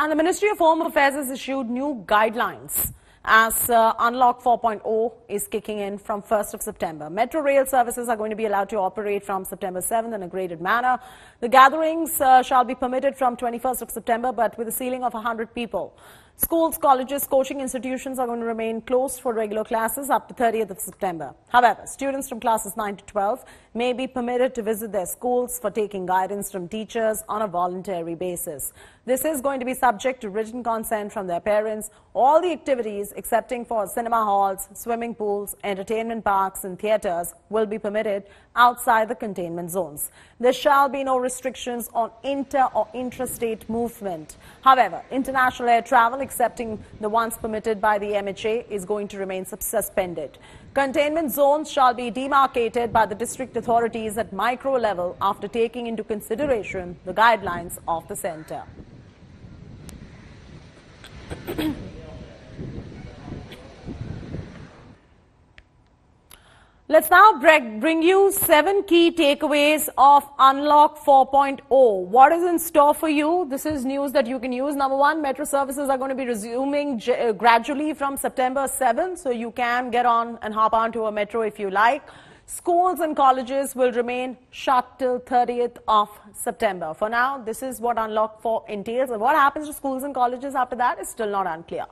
And the Ministry of Home Affairs has issued new guidelines as uh, Unlock 4.0 is kicking in from 1st of September. Metro rail services are going to be allowed to operate from September 7th in a graded manner. The gatherings uh, shall be permitted from 21st of September, but with a ceiling of 100 people. Schools, colleges, coaching institutions are going to remain closed for regular classes up to 30th of September. However, students from classes 9 to 12 may be permitted to visit their schools for taking guidance from teachers on a voluntary basis. This is going to be subject to written consent from their parents. All the activities, excepting for cinema halls, swimming pools, entertainment parks and theatres, will be permitted outside the containment zones. There shall be no restrictions on inter or intrastate movement. However, international air travel Accepting the ones permitted by the MHA, is going to remain suspended. Containment zones shall be demarcated by the district authorities at micro level after taking into consideration the guidelines of the centre. Let's now bring you seven key takeaways of Unlock 4.0. What is in store for you? This is news that you can use. Number one, metro services are going to be resuming uh, gradually from September 7th, so you can get on and hop onto a metro if you like. Schools and colleges will remain shut till 30th of September. For now, this is what Unlock 4 entails. What happens to schools and colleges after that is still not unclear.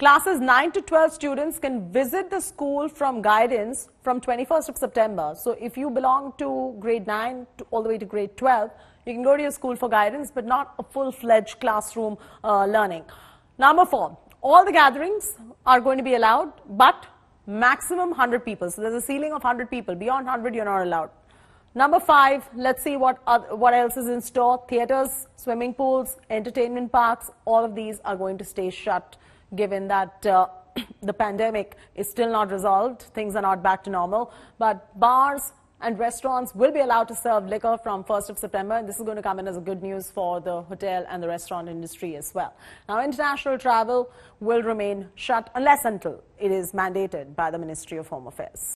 Classes 9 to 12 students can visit the school from guidance from 21st of September. So if you belong to grade 9 to all the way to grade 12, you can go to your school for guidance, but not a full-fledged classroom uh, learning. Number 4, all the gatherings are going to be allowed, but maximum 100 people. So there's a ceiling of 100 people. Beyond 100, you're not allowed. Number five, let's see what, other, what else is in store. Theatres, swimming pools, entertainment parks, all of these are going to stay shut given that uh, the pandemic is still not resolved. Things are not back to normal. But bars and restaurants will be allowed to serve liquor from 1st of September. And this is going to come in as a good news for the hotel and the restaurant industry as well. Now, international travel will remain shut unless until it is mandated by the Ministry of Home Affairs.